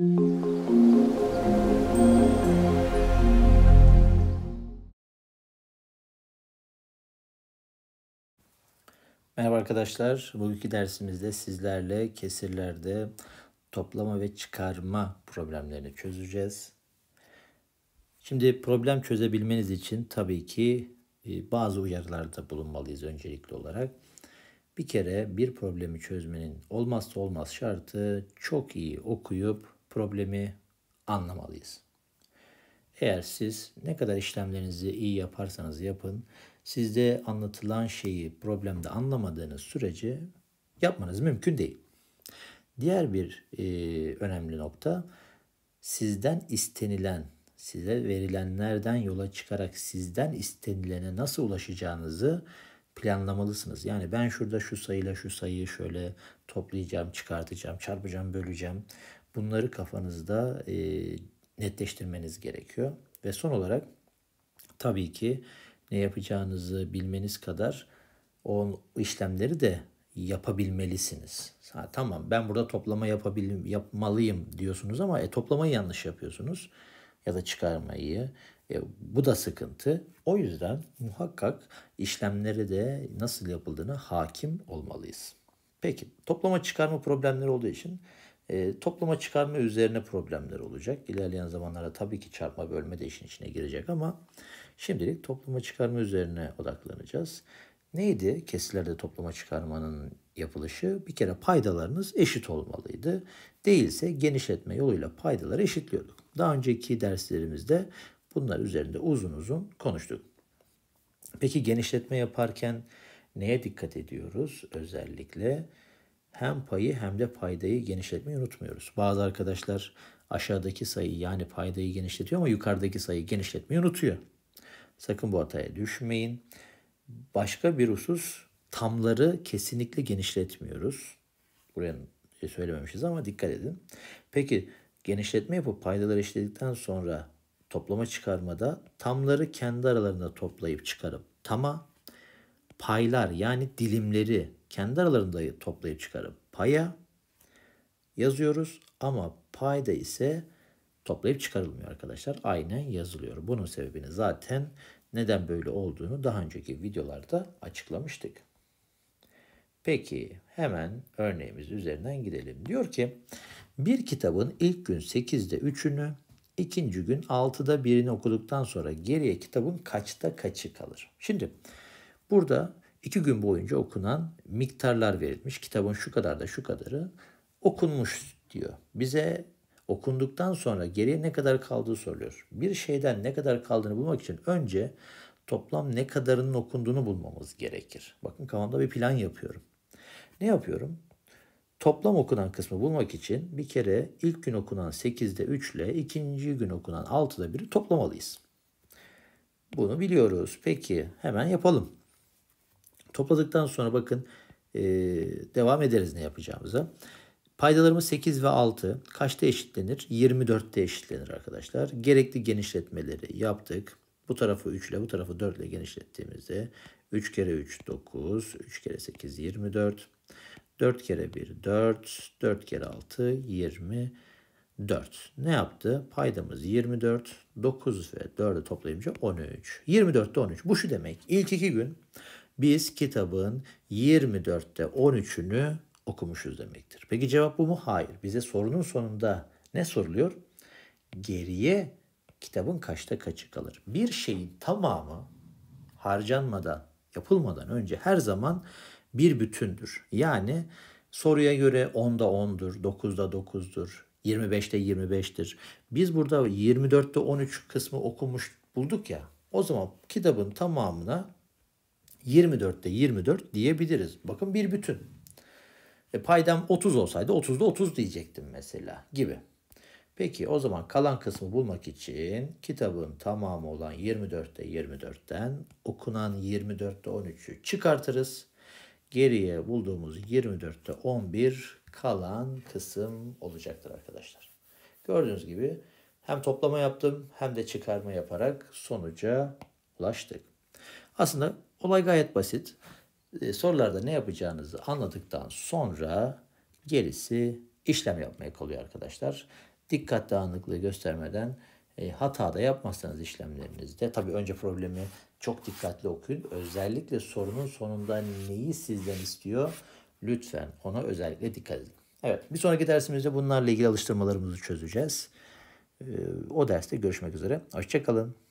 Merhaba arkadaşlar. Bugünkü dersimizde sizlerle kesirlerde toplama ve çıkarma problemlerini çözeceğiz. Şimdi problem çözebilmeniz için tabii ki e, bazı uyarılarda bulunmalıyız öncelikli olarak. Bir kere bir problemi çözmenin olmazsa olmaz şartı çok iyi okuyup problemi anlamalıyız. Eğer siz ne kadar işlemlerinizi iyi yaparsanız yapın, sizde anlatılan şeyi problemde anlamadığınız sürece yapmanız mümkün değil. Diğer bir e, önemli nokta sizden istenilen, size verilenlerden yola çıkarak sizden istenilene nasıl ulaşacağınızı planlamalısınız. Yani ben şurada şu sayıyla şu sayıyı şöyle toplayacağım, çıkartacağım, çarpacağım, böleceğim. Bunları kafanızda e, netleştirmeniz gerekiyor. Ve son olarak tabii ki ne yapacağınızı bilmeniz kadar o işlemleri de yapabilmelisiniz. Ha, tamam ben burada toplama yapabil yapmalıyım diyorsunuz ama e, toplamayı yanlış yapıyorsunuz ya da çıkarmayı. E, bu da sıkıntı. O yüzden muhakkak işlemleri de nasıl yapıldığını hakim olmalıyız. Peki toplama çıkarma problemleri olduğu için e, topluma çıkarma üzerine problemler olacak. İlerleyen zamanlara tabii ki çarpma bölme de işin içine girecek ama şimdilik topluma çıkarma üzerine odaklanacağız. Neydi kesilerde topluma çıkarmanın yapılışı? Bir kere paydalarınız eşit olmalıydı. Değilse genişletme yoluyla paydaları eşitliyorduk. Daha önceki derslerimizde bunlar üzerinde uzun uzun konuştuk. Peki genişletme yaparken neye dikkat ediyoruz özellikle? hem payı hem de paydayı genişletmeyi unutmuyoruz. Bazı arkadaşlar aşağıdaki sayıyı yani paydayı genişletiyor ama yukarıdaki sayıyı genişletmeyi unutuyor. Sakın bu hataya düşmeyin. Başka bir husus tamları kesinlikle genişletmiyoruz. Buraya söylememişiz ama dikkat edin. Peki genişletme yapıp paydaları işledikten sonra toplama çıkarmada tamları kendi aralarında toplayıp çıkarıp tama paylar yani dilimleri kendi aralarında toplayıp çıkarıp paya yazıyoruz ama payda ise toplayıp çıkarılmıyor arkadaşlar. Aynen yazılıyor. Bunun sebebini zaten neden böyle olduğunu daha önceki videolarda açıklamıştık. Peki hemen örneğimiz üzerinden gidelim. Diyor ki bir kitabın ilk gün 8'de 3'ünü, ikinci gün 6'da 1'ini okuduktan sonra geriye kitabın kaçta kaçı kalır? Şimdi burada İki gün boyunca okunan miktarlar verilmiş. Kitabın şu kadar da şu kadarı okunmuş diyor. Bize okunduktan sonra geriye ne kadar kaldığı soruyor. Bir şeyden ne kadar kaldığını bulmak için önce toplam ne kadarının okunduğunu bulmamız gerekir. Bakın kafamda bir plan yapıyorum. Ne yapıyorum? Toplam okunan kısmı bulmak için bir kere ilk gün okunan 8'de 3 ile ikinci gün okunan 6'da 1'i toplamalıyız. Bunu biliyoruz. Peki hemen yapalım. Topladıktan sonra bakın e, devam ederiz ne yapacağımıza. Paydalarımız 8 ve 6 kaçta eşitlenir? 24'te eşitlenir arkadaşlar. Gerekli genişletmeleri yaptık. Bu tarafı 3 ile bu tarafı 4 ile genişlettiğimizde 3 kere 3 9, 3 kere 8 24, 4 kere 1 4, 4 kere 6 24. Ne yaptı? Paydamız 24, 9 ve 4'ü toplayınca 13. 24'te 13. Bu şu demek. İlk iki gün biz kitabın 24'te 13'ünü okumuşuz demektir. Peki cevap bu mu? Hayır. Bize sorunun sonunda ne soruluyor? Geriye kitabın kaçta kaçı kalır? Bir şeyin tamamı harcanmadan, yapılmadan önce her zaman bir bütündür. Yani soruya göre 10'da 10'dur, 9'da 9'dur, 25'te 25'tir. Biz burada 24'te 13 kısmı okumuş bulduk ya. O zaman kitabın tamamına 24'te 24 diyebiliriz. Bakın bir bütün. E paydam 30 olsaydı 30'da 30 diyecektim mesela gibi. Peki o zaman kalan kısmı bulmak için kitabın tamamı olan 24'te 24'ten okunan 24'te 13'ü çıkartırız. Geriye bulduğumuz 24'te 11 kalan kısım olacaktır arkadaşlar. Gördüğünüz gibi hem toplama yaptım hem de çıkarma yaparak sonuca ulaştık. Aslında Olay gayet basit. Ee, sorularda ne yapacağınızı anladıktan sonra gerisi işlem yapmaya kalıyor arkadaşlar. Dikkat dağınıklığı göstermeden e, hata da yapmazsanız işlemlerinizde. Tabii önce problemi çok dikkatli okuyun. Özellikle sorunun sonunda neyi sizden istiyor lütfen ona özellikle dikkat edin. Evet bir sonraki dersimizde bunlarla ilgili alıştırmalarımızı çözeceğiz. E, o derste görüşmek üzere. Hoşçakalın.